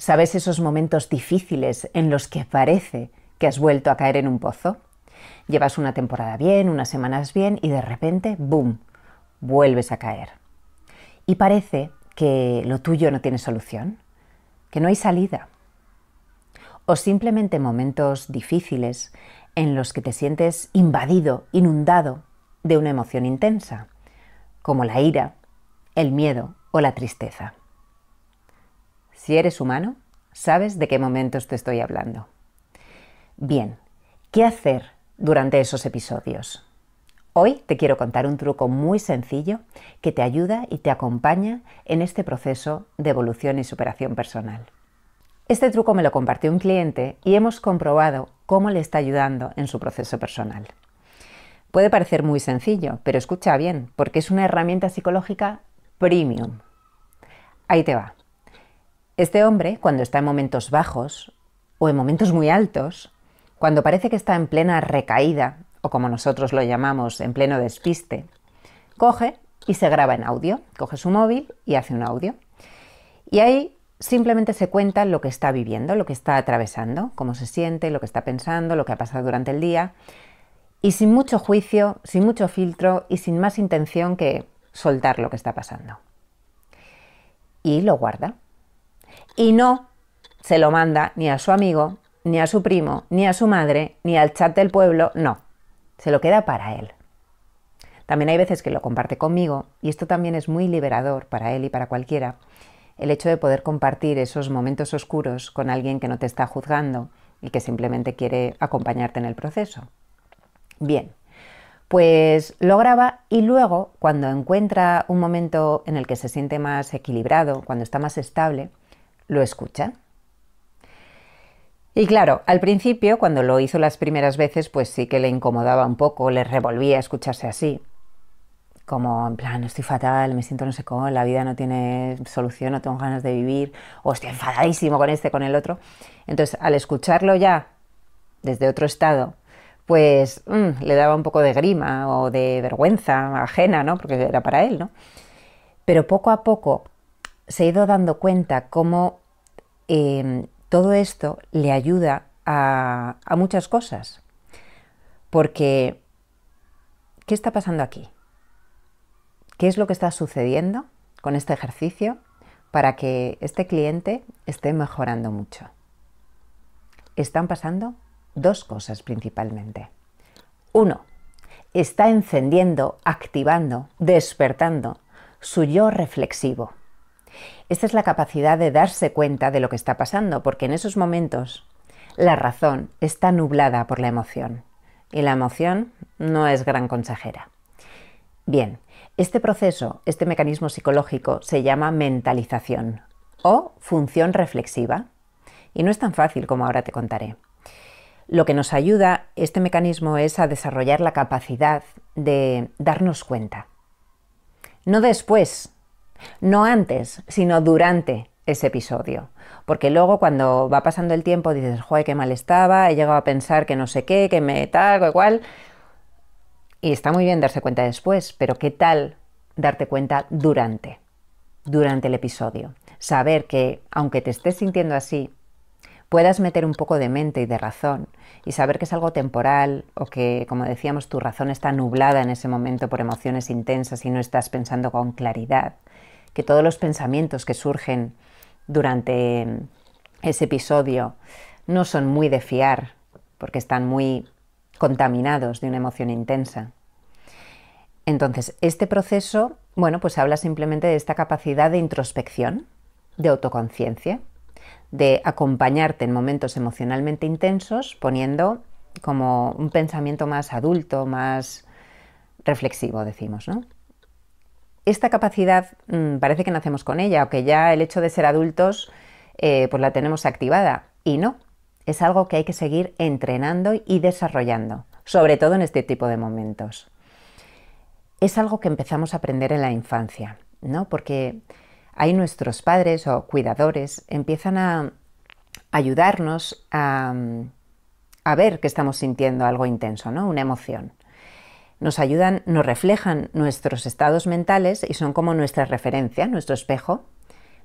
¿Sabes esos momentos difíciles en los que parece que has vuelto a caer en un pozo? Llevas una temporada bien, unas semanas bien y de repente, ¡boom!, vuelves a caer. Y parece que lo tuyo no tiene solución, que no hay salida. O simplemente momentos difíciles en los que te sientes invadido, inundado de una emoción intensa, como la ira, el miedo o la tristeza. Si eres humano, sabes de qué momentos te estoy hablando. Bien, ¿qué hacer durante esos episodios? Hoy te quiero contar un truco muy sencillo que te ayuda y te acompaña en este proceso de evolución y superación personal. Este truco me lo compartió un cliente y hemos comprobado cómo le está ayudando en su proceso personal. Puede parecer muy sencillo, pero escucha bien, porque es una herramienta psicológica premium. Ahí te va. Este hombre, cuando está en momentos bajos o en momentos muy altos, cuando parece que está en plena recaída, o como nosotros lo llamamos, en pleno despiste, coge y se graba en audio, coge su móvil y hace un audio. Y ahí simplemente se cuenta lo que está viviendo, lo que está atravesando, cómo se siente, lo que está pensando, lo que ha pasado durante el día, y sin mucho juicio, sin mucho filtro y sin más intención que soltar lo que está pasando. Y lo guarda y no se lo manda ni a su amigo, ni a su primo, ni a su madre, ni al chat del pueblo, no, se lo queda para él. También hay veces que lo comparte conmigo y esto también es muy liberador para él y para cualquiera, el hecho de poder compartir esos momentos oscuros con alguien que no te está juzgando y que simplemente quiere acompañarte en el proceso. Bien, pues lo graba y luego, cuando encuentra un momento en el que se siente más equilibrado, cuando está más estable, lo escucha. Y claro, al principio, cuando lo hizo las primeras veces, pues sí que le incomodaba un poco, le revolvía escucharse así. Como en plan, estoy fatal, me siento no sé cómo, la vida no tiene solución, no tengo ganas de vivir, o estoy enfadadísimo con este, con el otro. Entonces, al escucharlo ya desde otro estado, pues mm, le daba un poco de grima o de vergüenza ajena, ¿no? Porque era para él, ¿no? Pero poco a poco se ha ido dando cuenta cómo em, todo esto le ayuda a muchas cosas. Porque, ¿qué está pasando aquí? ¿Qué es lo que está sucediendo con este ejercicio para que este cliente esté mejorando mucho? Están pasando dos cosas principalmente. Uno, está encendiendo, activando, despertando su yo reflexivo. Esta es la capacidad de darse cuenta de lo que está pasando, porque en esos momentos la razón está nublada por la emoción y la emoción no es gran consejera. Bien, este proceso, este mecanismo psicológico se llama mentalización o función reflexiva y no es tan fácil como ahora te contaré. Lo que nos ayuda este mecanismo es a desarrollar la capacidad de darnos cuenta. No después no antes, sino durante ese episodio. Porque luego cuando va pasando el tiempo dices, joder, qué mal estaba, he llegado a pensar que no sé qué, que me tal, o igual. Y está muy bien darse cuenta después, pero ¿qué tal darte cuenta durante? Durante el episodio. Saber que, aunque te estés sintiendo así, puedas meter un poco de mente y de razón y saber que es algo temporal o que, como decíamos, tu razón está nublada en ese momento por emociones intensas y no estás pensando con claridad que todos los pensamientos que surgen durante ese episodio no son muy de fiar, porque están muy contaminados de una emoción intensa. Entonces, este proceso, bueno, pues habla simplemente de esta capacidad de introspección, de autoconciencia, de acompañarte en momentos emocionalmente intensos poniendo como un pensamiento más adulto, más reflexivo, decimos, ¿no? esta capacidad mm, parece que nacemos con ella o que ya el hecho de ser adultos eh, pues la tenemos activada. Y no, es algo que hay que seguir entrenando y desarrollando, sobre todo en este tipo de momentos. Es algo que empezamos a aprender en la infancia, ¿no? Porque ahí nuestros padres o cuidadores empiezan a ayudarnos a, mm, a ver que estamos sintiendo algo intenso, ¿no? Una emoción nos ayudan, nos reflejan nuestros estados mentales y son como nuestra referencia, nuestro espejo.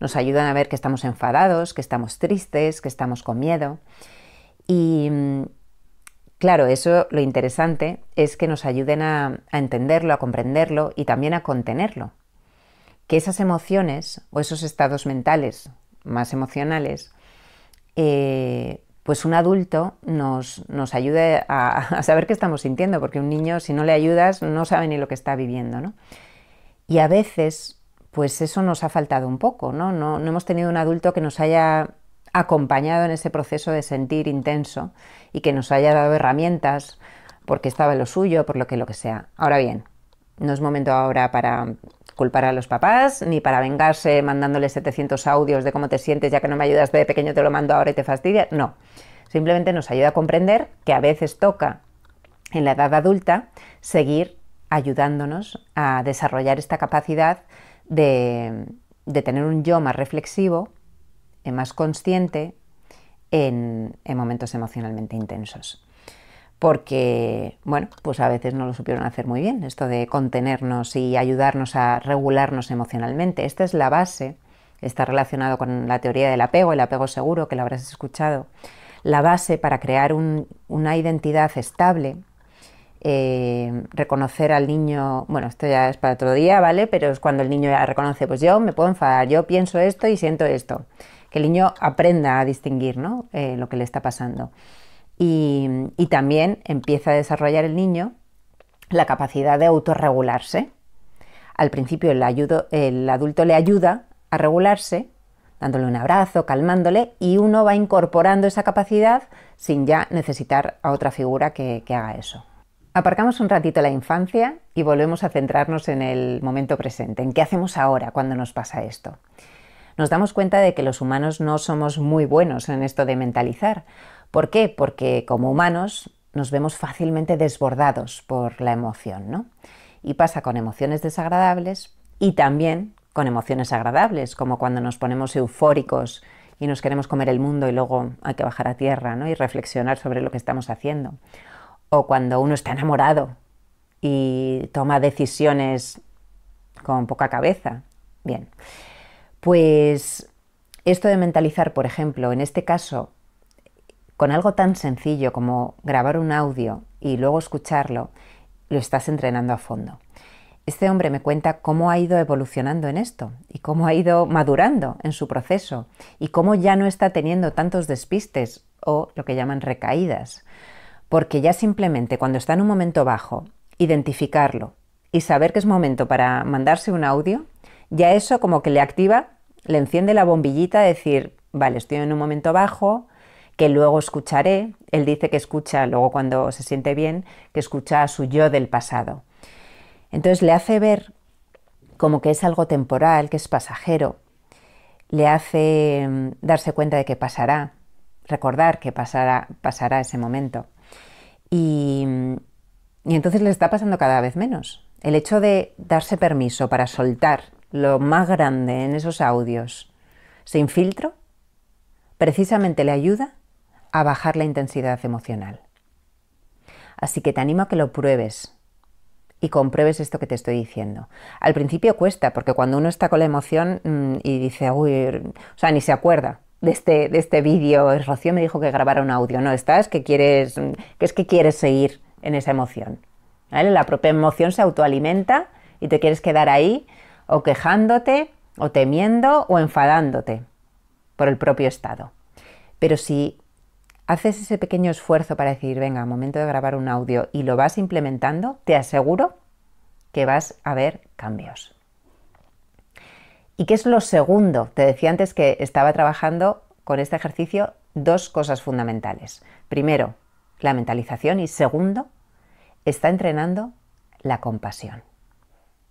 Nos ayudan a ver que estamos enfadados, que estamos tristes, que estamos con miedo. Y mm, claro, eso lo interesante es que nos ayuden a, entenderlo, a comprenderlo y también a contenerlo. Que esas emociones o esos estados mentales más emocionales eh, pues un adulto nos, nos ayude a, saber qué estamos sintiendo, porque un niño si no le ayudas no sabe ni lo que está viviendo. Y a veces, pues eso nos ha faltado un poco, ¿no? No, no hemos tenido un adulto que nos haya acompañado en ese proceso de sentir intenso y que nos haya dado herramientas porque estaba en lo suyo, por lo que lo que sea. Ahora bien, no es momento ahora para culpar a los papás, ni para vengarse mandándoles 700 audios de cómo te sientes, ya que no me ayudas de pequeño, te lo mando ahora y te fastidia. No, simplemente nos ayuda a comprender que a veces toca en la edad adulta seguir ayudándonos a desarrollar esta capacidad de, tener un yo más reflexivo, eh, más consciente en momentos emocionalmente intensos porque, bueno, pues a veces no lo supieron hacer muy bien, esto de contenernos y ayudarnos a regularnos emocionalmente. Esta es la base, está relacionado con la teoría del apego, el apego seguro, que lo habrás escuchado, la base para crear una identidad estable, eh, reconocer al niño, bueno, esto ya es para otro día, ¿vale? Pero es cuando el niño ya reconoce, pues yo me puedo enfadar, yo pienso esto y siento esto. Que el niño aprenda a distinguir, eh, lo que le está pasando y, también empieza a desarrollar el niño la capacidad de autorregularse. Al principio el, adulto le ayuda a regularse, dándole un abrazo, calmándole, y uno va incorporando esa capacidad sin ya necesitar a otra figura que, que, haga eso. Aparcamos un ratito la infancia y volvemos a centrarnos en el momento presente, en qué hacemos ahora cuando nos pasa esto. Nos damos cuenta de que los humanos no somos muy buenos en esto de mentalizar, ¿Por qué? Porque como humanos nos vemos fácilmente desbordados por la emoción, ¿no? Y pasa con emociones desagradables y también con emociones agradables, como cuando nos ponemos eufóricos y nos queremos comer el mundo y luego hay que bajar a tierra ¿no? y reflexionar sobre lo que estamos haciendo. O cuando uno está enamorado y toma decisiones con poca cabeza. Bien, pues esto de mentalizar, por ejemplo, en este caso con algo tan sencillo como grabar un audio y luego escucharlo, lo estás entrenando a fondo. Este hombre me cuenta cómo ha ido evolucionando en esto y cómo ha ido madurando en su proceso y cómo ya no está teniendo tantos despistes o lo que llaman recaídas. Porque ya simplemente cuando está en un momento bajo, identificarlo y saber que es momento para mandarse un audio, ya eso como que le activa, le enciende la bombillita, decir, vale, estoy en un momento bajo, que luego escucharé. Él dice que escucha, luego cuando se siente bien, que escucha a su yo del pasado. Entonces le hace ver como que es algo temporal, que es pasajero. Le hace mm, darse cuenta de que pasará, recordar que pasará, pasará ese momento. Y, mm, y entonces le está pasando cada vez menos. El hecho de darse permiso para soltar lo más grande en esos audios se filtro, precisamente le ayuda a bajar la intensidad emocional. Así que te animo a que lo pruebes y compruebes esto que te estoy diciendo. Al principio cuesta, porque cuando uno está con la emoción mm, y dice, uy, o sea, ni se acuerda de este, de este vídeo, Rocío me dijo que grabara un audio, no, estás que quieres, mm, que es que quieres seguir en esa emoción. ¿vale? La propia emoción se autoalimenta y te quieres quedar ahí o quejándote o temiendo o enfadándote por el propio estado. Pero si haces ese pequeño esfuerzo para decir, venga, momento de grabar un audio y lo vas implementando, te aseguro que vas a ver cambios. ¿Y qué es lo segundo? Te decía antes que estaba trabajando con este ejercicio dos cosas fundamentales. Primero, la mentalización y segundo, está entrenando la compasión.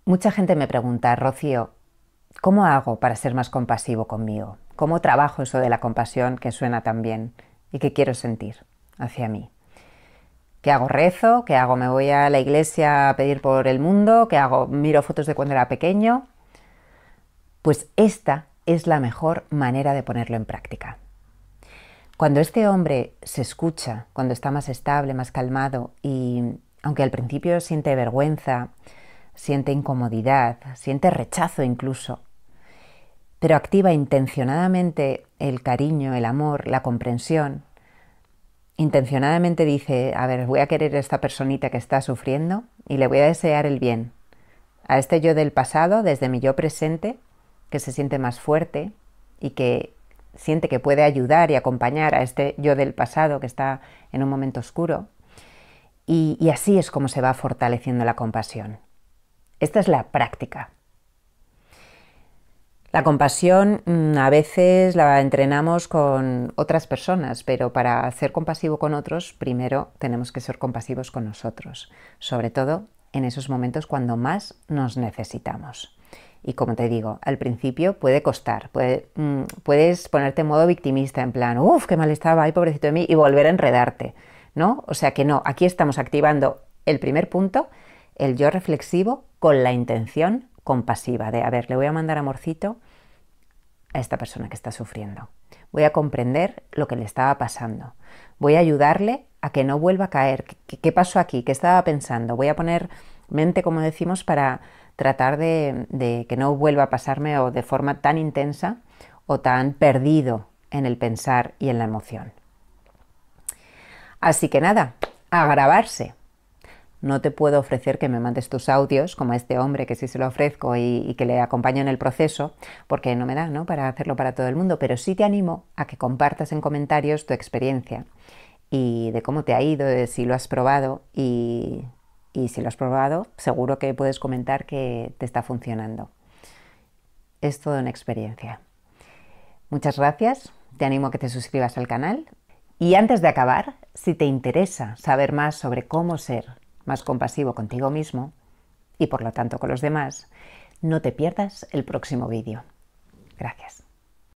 Mucha gente me pregunta, Rocío, ¿cómo hago para ser más compasivo conmigo? ¿Cómo trabajo eso de la compasión que suena tan bien? y qué quiero sentir hacia mí. ¿Qué hago? Rezo, ¿qué hago? Me voy a la iglesia a pedir por el mundo, ¿qué hago? Miro fotos de cuando era pequeño. Pues esta es la mejor manera de ponerlo en práctica. Cuando este hombre se escucha, cuando está más estable, más calmado y aunque al principio siente vergüenza, siente incomodidad, siente rechazo incluso, pero activa intencionadamente el cariño, el amor, la comprensión, intencionadamente dice, a ver, voy a querer a esta personita que está sufriendo y le voy a desear el bien. A este yo del pasado, desde mi yo presente, que se siente más fuerte y que siente que puede ayudar y acompañar a este yo del pasado que está en un momento oscuro. Y, y así es como se va fortaleciendo la compasión. Esta es la práctica, la compasión mm, a veces la entrenamos con otras personas, pero para ser compasivo con otros, primero tenemos que ser compasivos con nosotros, sobre todo en esos momentos cuando más nos necesitamos. Y como te digo, al principio puede costar, mm, puedes ponerte en modo victimista, en plan, uff, qué mal estaba, ahí pobrecito de mí, y volver a enredarte, ¿no? O sea que no, aquí estamos activando el primer punto, el yo reflexivo, con la intención compasiva, de, a ver, le voy a mandar amorcito a esta persona que está sufriendo. Voy a comprender lo que le estaba pasando. Voy a ayudarle a que no vuelva a caer. ¿Qué, pasó aquí? ¿Qué estaba pensando? Voy a poner mente, como decimos, para tratar de, que no vuelva a pasarme o de forma tan intensa o tan perdido en el pensar y en la emoción. Así que nada, a grabarse no te puedo ofrecer que me mandes tus audios, como a este hombre que sí se lo ofrezco y, que le acompaño en el proceso, porque no me da ¿no? para hacerlo para todo el mundo, pero sí te animo a que compartas en comentarios tu experiencia y de cómo te ha ido, de si lo has probado y, y si lo has probado, seguro que puedes comentar que te está funcionando. Es toda una experiencia. Muchas gracias, te animo a que te suscribas al canal. Y antes de acabar, si te interesa saber más sobre cómo ser más compasivo contigo mismo y por lo tanto con los demás, no te pierdas el próximo vídeo. Gracias.